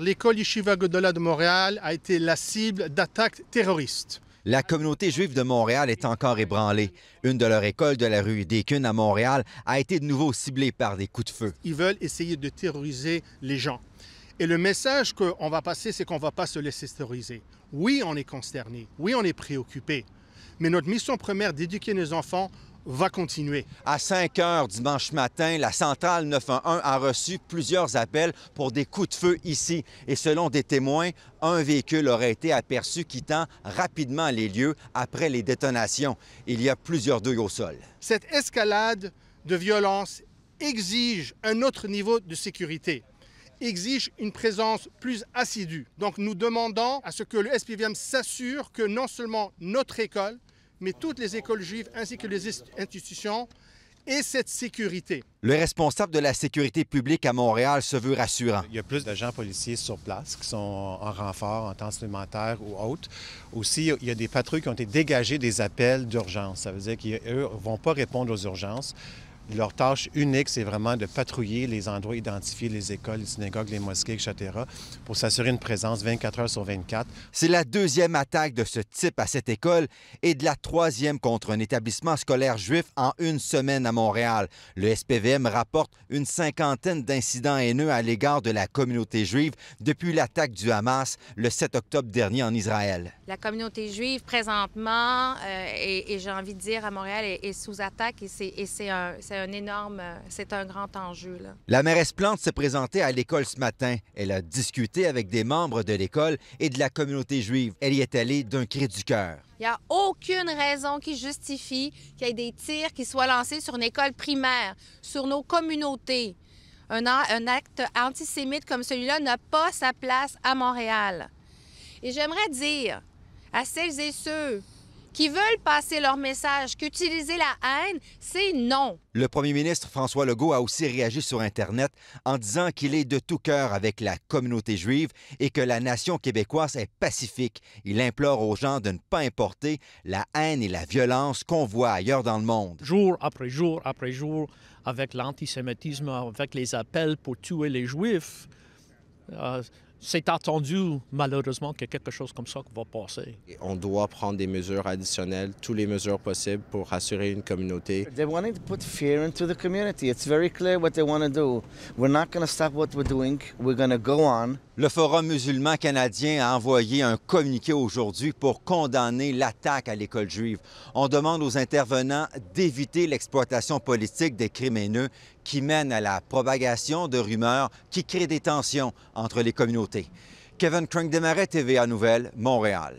l'école Yeshiva Godola de Montréal a été la cible d'attaques terroristes. La communauté juive de Montréal est encore ébranlée. Une de leurs écoles de la rue Décune à Montréal a été de nouveau ciblée par des coups de feu. Ils veulent essayer de terroriser les gens. Et le message qu'on va passer, c'est qu'on ne va pas se laisser terroriser. Oui, on est consterné. Oui, on est préoccupé mais notre mission première d'éduquer nos enfants va continuer. À 5 heures dimanche matin, la centrale 911 a reçu plusieurs appels pour des coups de feu ici. Et selon des témoins, un véhicule aurait été aperçu quittant rapidement les lieux après les détonations. Il y a plusieurs deuils au sol. Cette escalade de violence exige un autre niveau de sécurité exige une présence plus assidue. Donc nous demandons à ce que le SPVM s'assure que non seulement notre école, mais toutes les écoles juives ainsi que les institutions et cette sécurité. Le responsable de la sécurité publique à Montréal se veut rassurant. Il y a plus d'agents policiers sur place qui sont en renfort, en temps supplémentaire ou autre. Aussi, il y a des patrouilles qui ont été dégagées des appels d'urgence. Ça veut dire qu'eux ne vont pas répondre aux urgences leur tâche unique, c'est vraiment de patrouiller les endroits identifiés, les écoles, les synagogues, les mosquées, etc., pour s'assurer une présence 24 heures sur 24. C'est la deuxième attaque de ce type à cette école et de la troisième contre un établissement scolaire juif en une semaine à Montréal. Le SPVM rapporte une cinquantaine d'incidents haineux à l'égard de la communauté juive depuis l'attaque du Hamas le 7 octobre dernier en Israël. La communauté juive, présentement, et, euh, j'ai envie de dire à Montréal, est, sous attaque et c'est un c'est un énorme, euh, c'est un grand enjeu. Là. La mairesse Plante s'est présentée à l'école ce matin. Elle a discuté avec des membres de l'école et de la communauté juive. Elle y est allée d'un cri du cœur. Il n'y a aucune raison qui justifie qu'il y ait des tirs qui soient lancés sur une école primaire, sur nos communautés. Un, un acte antisémite comme celui-là n'a pas sa place à Montréal. Et j'aimerais dire à celles et ceux qui veulent passer leur message, qu'utiliser la haine, c'est non. Le premier ministre François Legault a aussi réagi sur Internet en disant qu'il est de tout cœur avec la communauté juive et que la nation québécoise est pacifique. Il implore aux gens de ne pas importer la haine et la violence qu'on voit ailleurs dans le monde. Jour après jour après jour, avec l'antisémitisme, avec les appels pour tuer les juifs, euh, c'est attendu, malheureusement, que quelque chose comme ça va passer. on doit prendre des mesures additionnelles, toutes les mesures possibles pour rassurer une communauté. to the community. It's very clear what they want to do. We're not going to stop what we're doing. We're going to go on. Le Forum musulman canadien a envoyé un communiqué aujourd'hui pour condamner l'attaque à l'école juive. On demande aux intervenants d'éviter l'exploitation politique des crimes haineux qui mènent à la propagation de rumeurs qui créent des tensions entre les communautés Kevin Kevin Trunk TV, TVA Nouvelle, Montréal.